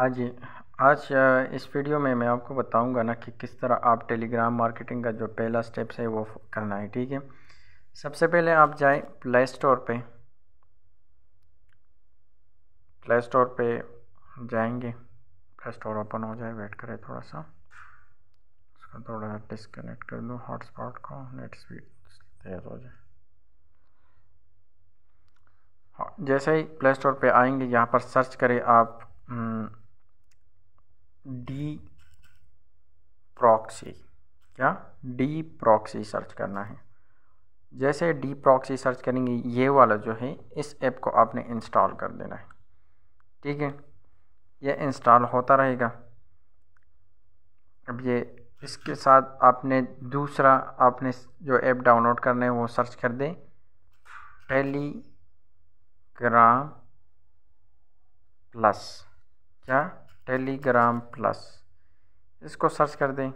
हाँ आज आज इस वीडियो में मैं आपको बताऊंगा ना कि किस तरह आप टेलीग्राम मार्केटिंग का जो पहला स्टेप्स है वो करना है ठीक है सबसे पहले आप जाएं प्ले स्टोर पे प्ले स्टोर पे जाएंगे प्ले स्टोर ओपन हो जाए वेट करें थोड़ा सा उसका थोड़ा डिस्कनेक्ट कर दूँ हॉटस्पॉट को नेट स्पीड तेज़ हो जाए हाँ, जैसे ही प्ले स्टोर पर आएंगे यहाँ पर सर्च करें आप डी प्रॉक्सी क्या डी प्रॉक्सी सर्च करना है जैसे डी प्रॉक्सी सर्च करेंगे ये वाला जो है इस ऐप को आपने इंस्टॉल कर देना है ठीक है ये इंस्टॉल होता रहेगा अब ये इसके साथ आपने दूसरा आपने जो ऐप डाउनलोड करना है वो सर्च कर दें टेलीग्राम प्लस क्या टेलीग्राम प्लस इसको सर्च कर दें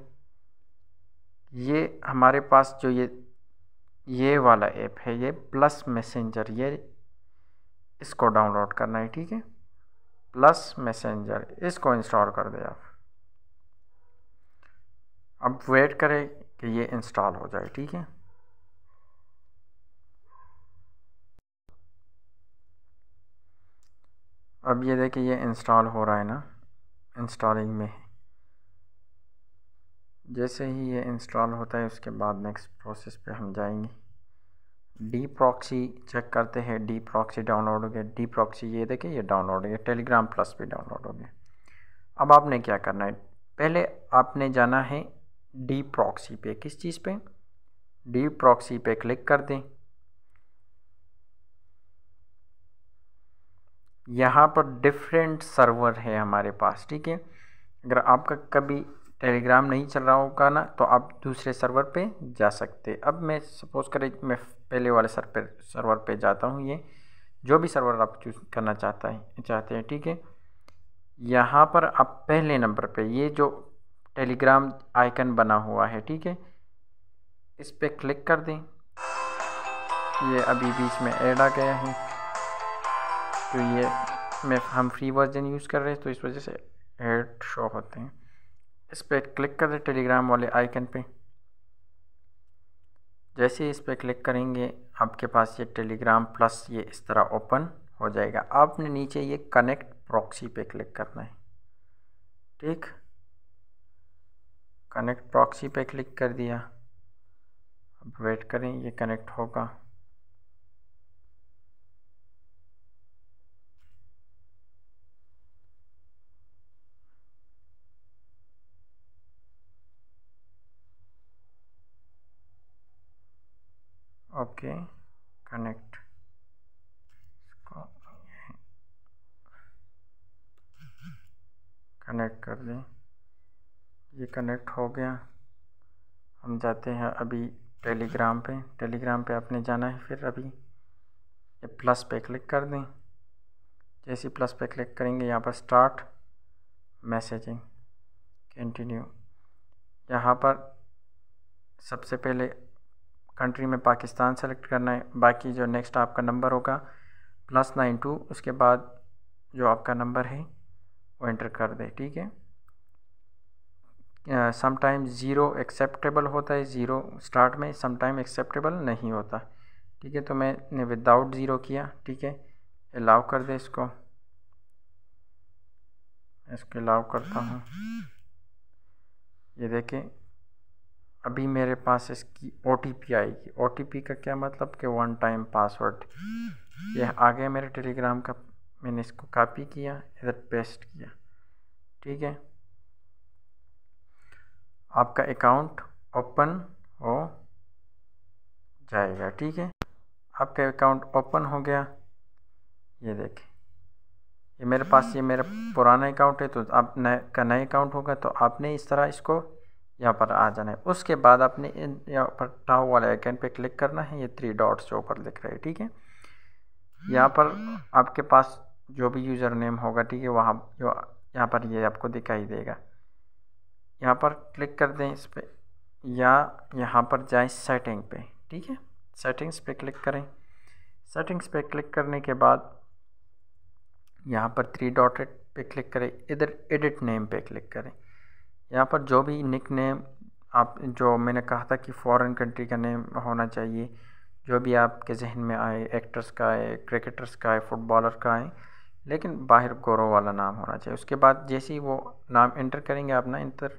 ये हमारे पास जो ये ये वाला ऐप है ये प्लस मैसेंजर ये इसको डाउनलोड करना है ठीक है प्लस मैसेंजर इसको इंस्टॉल कर दें आप अब वेट करें कि ये इंस्टॉल हो जाए ठीक है अब ये देखिए ये इंस्टॉल हो रहा है ना इंस्टॉलिंग में है जैसे ही ये इंस्टॉल होता है उसके बाद नेक्स्ट प्रोसेस पे हम जाएंगे डी प्रॉक्सी चेक करते हैं डी प्रॉक्सी डाउनलोड हो गया डी प्रॉक्सी ये देखें ये डाउनलोड हो गया टेलीग्राम प्लस भी डाउनलोड हो गया अब आपने क्या करना है पहले आपने जाना है डी प्रॉक्सी पे किस चीज़ पे डी प्रॉक्सी पे क्लिक कर दें यहाँ पर डिफरेंट सर्वर है हमारे पास ठीक है अगर आपका कभी टेलीग्राम नहीं चल रहा होगा ना तो आप दूसरे सर्वर पे जा सकते अब मैं सपोज करें मैं पहले वाले सर पर सर्वर पे जाता हूँ ये जो भी सर्वर आप चूज करना चाहता है चाहते हैं ठीक है यहाँ पर आप पहले नंबर पे ये जो टेलीग्राम आइकन बना हुआ है ठीक है इस पर क्लिक कर दें ये अभी बीच में ऐड आ गया है तो ये मैं हम फ्री वर्जन यूज़ कर रहे हैं तो इस वजह से एड शो होते हैं इस पर क्लिक करें टेलीग्राम वाले आइकन पे जैसे इस पर क्लिक करेंगे आपके पास ये टेलीग्राम प्लस ये इस तरह ओपन हो जाएगा आपने नीचे ये कनेक्ट प्रॉक्सी पे क्लिक करना है ठीक कनेक्ट प्रॉक्सी पे क्लिक कर दिया अब वेट करें ये कनेक्ट होगा ओके कनेक्ट इसको कनेक्ट कर दें ये कनेक्ट हो गया हम जाते हैं अभी टेलीग्राम पे टेलीग्राम पे आपने जाना है फिर अभी ये प्लस पे क्लिक कर दें जैसे प्लस पे क्लिक करेंगे यहाँ पर स्टार्ट मैसेजिंग कंटिन्यू यहाँ पर सबसे पहले कंट्री में पाकिस्तान सेलेक्ट करना है बाकी जो नेक्स्ट आपका नंबर होगा प्लस नाइन टू उसके बाद जो आपका नंबर है वो एंटर कर दें ठीक है समटाइम ज़ीरो एक्सेप्टेबल होता है ज़ीरो स्टार्ट में समटाइम एक्सेप्टेबल नहीं होता ठीक है तो मैंने विदाउट ज़ीरो किया ठीक है अलाउ कर दे इसको इसको अलाउ करता हूँ ये देखें अभी मेरे पास इसकी ओ आएगी ओ का क्या मतलब कि वन टाइम पासवर्ड यह आ गया मेरे टेलीग्राम का मैंने इसको कॉपी किया इधर पेस्ट किया ठीक है आपका अकाउंट ओपन हो जाएगा ठीक है आपका अकाउंट ओपन हो गया ये देखें ये मेरे पास ये मेरा पुराना अकाउंट है तो आप नए का नया अकाउंट होगा तो आपने इस तरह इसको यहाँ पर आ जाना है उसके बाद आपने इन यहाँ पर टाव वाले आइकन पे क्लिक करना है ये थ्री डॉट्स जो ऊपर दिख रहे हैं ठीक है यहाँ पर आपके पास जो भी यूज़र नेम होगा ठीक है वहाँ जो यहाँ पर ये आपको दिखाई देगा यहाँ पर क्लिक कर दें इस पर या यहाँ पर जाएं सेटिंग पे ठीक है सेटिंग्स पे क्लिक करें सेटिंग्स पे क्लिक करने के बाद यहाँ पर थ्री डॉटेड पे क्लिक करें इधर एडिट नेम पे क्लिक करें यहाँ पर जो भी निक नेम आप जो मैंने कहा था कि फ़ॉरेन कंट्री का नेम होना चाहिए जो भी आपके जहन में आए एक्टर्स का आए क्रिकेटर्स का आए फुटबॉलर का आए लेकिन बाहर गौरव वाला नाम होना चाहिए उसके बाद जैसे ही वो नाम इंटर करेंगे आप ना इंटर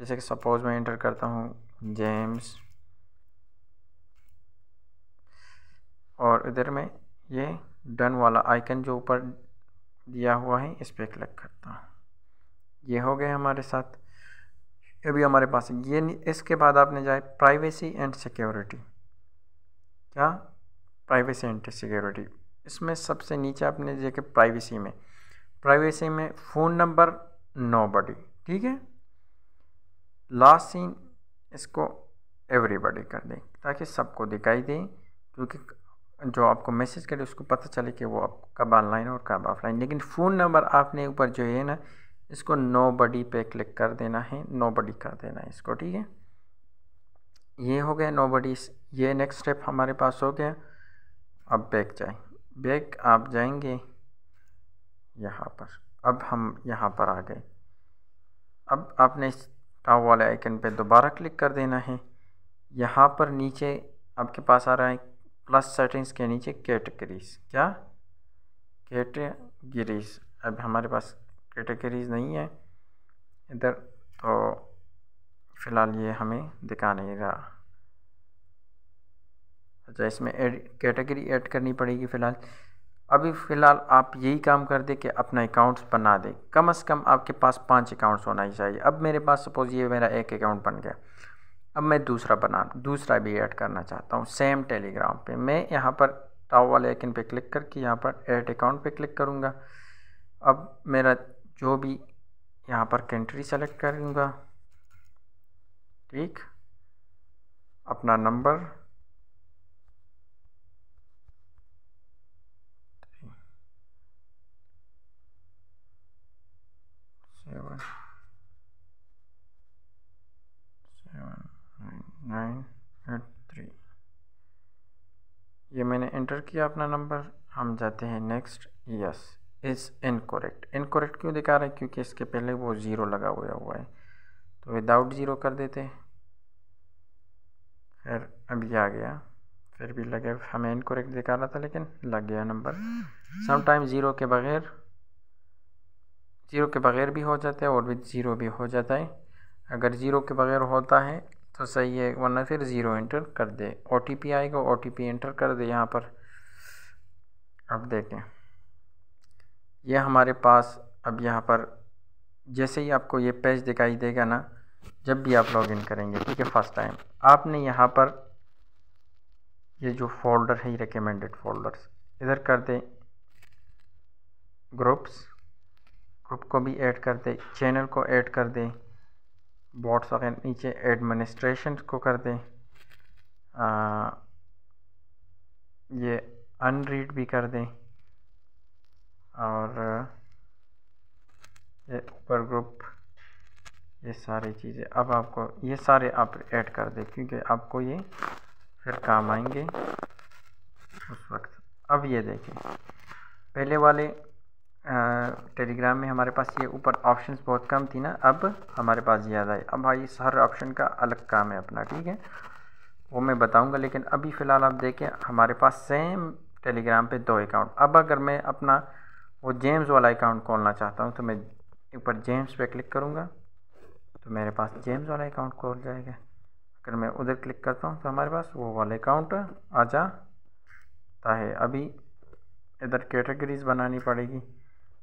जैसे कि सपोज़ मैं इंटर करता हूँ जेम्स और इधर में ये डन वाला आइकन जो ऊपर दिया हुआ है इस पर क्लिक करता हूँ ये हो गए हमारे साथ ये भी हमारे पास है ये इसके बाद आपने जाए प्राइवेसी एंड सिक्योरिटी क्या प्राइवेसी एंड सिक्योरिटी इसमें सबसे नीचे आपने देखे प्राइवेसी में प्राइवेसी में फ़ोन नंबर नो बडी ठीक है लास्ट सीन इसको एवरीबडी कर दें ताकि सबको दिखाई दें क्योंकि जो आपको मैसेज करे उसको पता चले कि वो आप कब ऑनलाइन और कब ऑफलाइन लेकिन फ़ोन नंबर आपने ऊपर जो है ना इसको नो बडी पे क्लिक कर देना है नो बडी कर देना है इसको ठीक है ये हो गया नो बडी ये नेक्स्ट स्टेप हमारे पास हो गया अब बैक जाए बैक आप जाएंगे यहाँ पर अब हम यहाँ पर आ गए अब आपने इस टाव वाले आइकन पे दोबारा क्लिक कर देना है यहाँ पर नीचे आपके पास आ रहा है प्लस सेटिंग्स के नीचे कैटेगरीज क्या कैटेगरीज अब हमारे पास कैटेगरीज़ नहीं है इधर तो फ़िलहाल ये हमें दिखा नहीं रहा अच्छा इसमें एड कैटेगरी ऐड करनी पड़ेगी फ़िलहाल अभी फ़िलहाल आप यही काम कर दें कि अपना अकाउंट्स बना दें कम से कम आपके पास पांच अकाउंट्स होना ही चाहिए अब मेरे पास सपोज़ ये मेरा एक अकाउंट बन गया अब मैं दूसरा बना दूसरा भी ऐड करना चाहता हूँ सेम टेलीग्राम पे मैं यहाँ पर टाव वाले आइकन पे क्लिक करके यहाँ पर ऐड अकाउंट पे क्लिक करूँगा अब मेरा जो भी यहाँ पर कंट्री सेलेक्ट करूँगा ठीक अपना number seven seven nine eight three ये मैंने एंटर किया अपना नंबर हम जाते हैं next yes is incorrect incorrect क्यों दिखा रहा है क्योंकि इसके पहले वो ज़ीरो लगा हुआ हुआ है तो विदाउट ज़ीरो कर देते फिर अभी आ गया फिर भी लगे हमें इनकोरेक्ट दिखा रहा था लेकिन लग गया नंबर समटाइम ज़ीरो के बगैर ज़ीरो के बगैर भी हो जाता है और विद ज़ीरो भी हो जाता है अगर ज़ीरो के बगैर होता है तो सही है वरना फिर ज़ीरो इंटर कर दे ओ आएगा ओ एंटर कर दे यहाँ पर अब देखें ये हमारे पास अब यहाँ पर जैसे ही आपको ये पेज दिखाई देगा ना जब भी आप लॉगिन करेंगे ठीक है फर्स्ट टाइम आपने यहाँ पर ये जो फोल्डर है ये रिकमेंडेड फोल्डर्स इधर कर दें ग्रुप्स ग्रुप को भी ऐड कर दें चैनल को ऐड कर दें बॉट्स वगैरह नीचे एडमिनिस्ट्रेशन को कर दें ये अनरीड भी कर दें ये सारी चीज़ें अब आपको ये सारे आप ऐड कर दें क्योंकि आपको ये फिर काम आएंगे उस वक्त अब ये देखें पहले वाले टेलीग्राम में हमारे पास ये ऊपर ऑप्शंस बहुत कम थी ना अब हमारे पास ज़्यादा है अब भाई हाँ, हर ऑप्शन का अलग काम है अपना ठीक है वो मैं बताऊंगा लेकिन अभी फ़िलहाल आप देखें हमारे पास सेम टेलीग्राम पे दो अकाउंट अब अगर मैं अपना वो जेम्स वाला अकाउंट खोलना चाहता हूँ तो मैं ऊपर जेम्स पे क्लिक करूँगा तो मेरे पास जेम्स वाला अकाउंट खोल जाएगा अगर मैं उधर क्लिक करता हूँ तो हमारे पास वो वाला अकाउंट आ जाता है अभी इधर कैटेगरीज बनानी पड़ेगी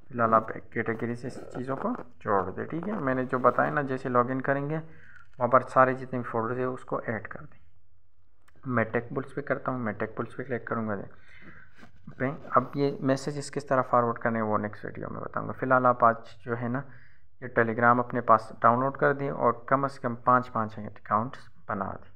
फिलहाल आप कैटेगरी से चीज़ों को जोड़ दें ठीक है मैंने जो बताया ना जैसे लॉगिन करेंगे वहाँ पर सारे जितने फोल्डर्स है उसको ऐड कर दें मैं टेक बुल्स पे करता हूँ मैं टेक बुल्स पे क्लिक करूँगा पे अब ये मैसेज किस तरह फॉरवर्ड करने वो नेक्स्ट वीडियो में बताऊँगा फिलहाल आप आज जो है ना ये टेलीग्राम अपने पास डाउनलोड कर दें और कम से कम पाँच पाँच अकाउंट्स बना दें